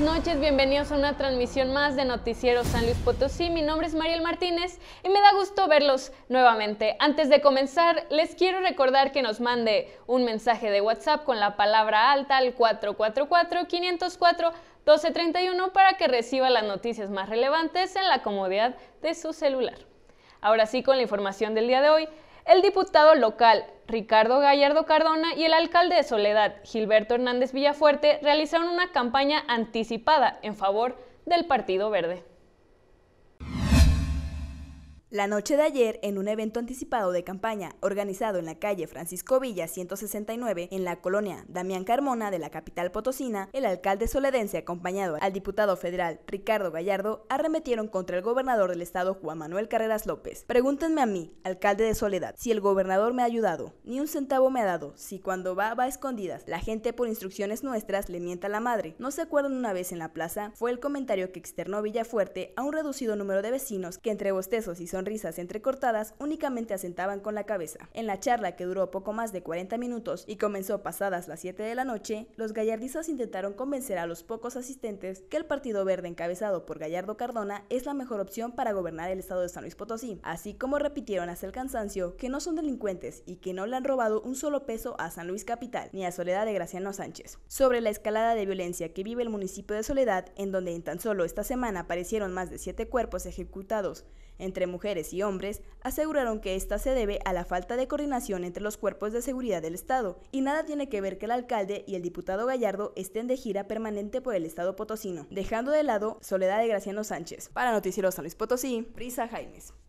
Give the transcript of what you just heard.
buenas noches, bienvenidos a una transmisión más de Noticiero San Luis Potosí. Mi nombre es Mariel Martínez y me da gusto verlos nuevamente. Antes de comenzar, les quiero recordar que nos mande un mensaje de WhatsApp con la palabra alta al 444-504-1231 para que reciba las noticias más relevantes en la comodidad de su celular. Ahora sí, con la información del día de hoy, el diputado local Ricardo Gallardo Cardona y el alcalde de Soledad, Gilberto Hernández Villafuerte, realizaron una campaña anticipada en favor del Partido Verde. La noche de ayer, en un evento anticipado de campaña organizado en la calle Francisco Villa 169 en la colonia Damián Carmona de la capital potosina, el alcalde soledense acompañado al diputado federal Ricardo Gallardo arremetieron contra el gobernador del estado Juan Manuel Carreras López. Pregúntenme a mí, alcalde de Soledad, si el gobernador me ha ayudado, ni un centavo me ha dado, si cuando va va a escondidas, la gente por instrucciones nuestras le mienta a la madre. ¿No se acuerdan una vez en la plaza? Fue el comentario que externó Villafuerte a un reducido número de vecinos que entre bostezos y son risas entrecortadas únicamente asentaban con la cabeza. En la charla que duró poco más de 40 minutos y comenzó pasadas las 7 de la noche, los gallardizos intentaron convencer a los pocos asistentes que el Partido Verde encabezado por Gallardo Cardona es la mejor opción para gobernar el estado de San Luis Potosí, así como repitieron hasta el cansancio que no son delincuentes y que no le han robado un solo peso a San Luis Capital ni a Soledad de Graciano Sánchez. Sobre la escalada de violencia que vive el municipio de Soledad, en donde en tan solo esta semana aparecieron más de siete cuerpos ejecutados entre mujeres y hombres, aseguraron que esta se debe a la falta de coordinación entre los cuerpos de seguridad del Estado y nada tiene que ver que el alcalde y el diputado Gallardo estén de gira permanente por el Estado potosino, dejando de lado Soledad de Graciano Sánchez. Para Noticiero San Luis Potosí, Prisa Jaimes.